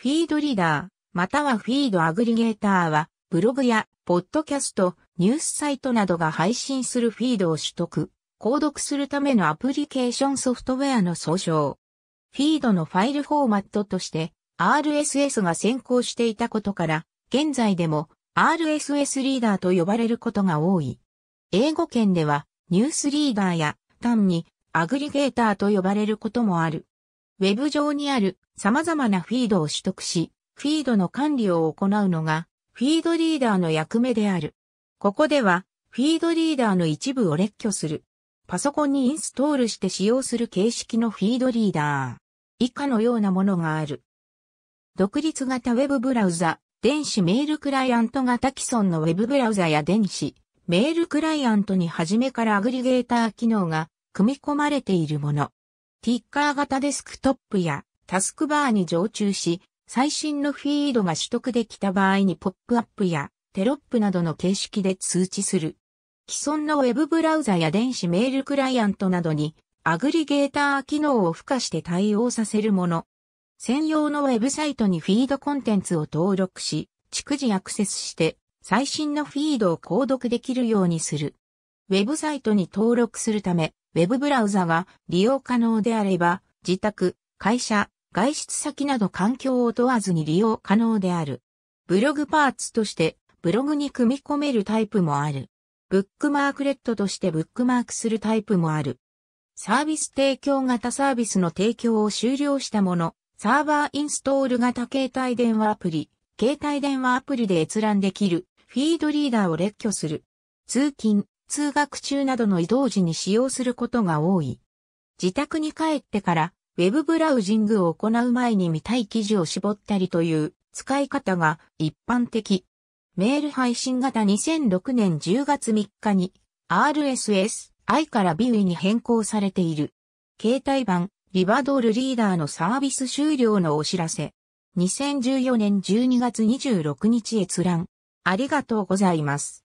フィードリーダー、またはフィードアグリゲーターは、ブログや、ポッドキャスト、ニュースサイトなどが配信するフィードを取得、購読するためのアプリケーションソフトウェアの総称。フィードのファイルフォーマットとして RSS が先行していたことから、現在でも RSS リーダーと呼ばれることが多い。英語圏ではニュースリーダーや単にアグリゲーターと呼ばれることもある。ウェブ上にある様々なフィードを取得し、フィードの管理を行うのが、フィードリーダーの役目である。ここでは、フィードリーダーの一部を列挙する。パソコンにインストールして使用する形式のフィードリーダー。以下のようなものがある。独立型ウェブブラウザ、電子メールクライアント型既存のウェブブラウザや電子メールクライアントに初めからアグリゲーター機能が組み込まれているもの。ティッカー型デスクトップやタスクバーに常駐し、最新のフィードが取得できた場合にポップアップやテロップなどの形式で通知する。既存のウェブブラウザや電子メールクライアントなどにアグリゲーター機能を付加して対応させるもの。専用のウェブサイトにフィードコンテンツを登録し、逐次アクセスして最新のフィードを購読できるようにする。ウェブサイトに登録するため、ウェブブラウザが利用可能であれば、自宅、会社、外出先など環境を問わずに利用可能である。ブログパーツとしてブログに組み込めるタイプもある。ブックマークレットとしてブックマークするタイプもある。サービス提供型サービスの提供を終了したもの、サーバーインストール型携帯電話アプリ、携帯電話アプリで閲覧できる、フィードリーダーを列挙する。通勤、通学中などの移動時に使用することが多い。自宅に帰ってからウェブブラウジングを行う前に見たい記事を絞ったりという使い方が一般的。メール配信型2006年10月3日に RSS I から b ューに変更されている。携帯版リバドールリーダーのサービス終了のお知らせ。2014年12月26日閲覧。ありがとうございます。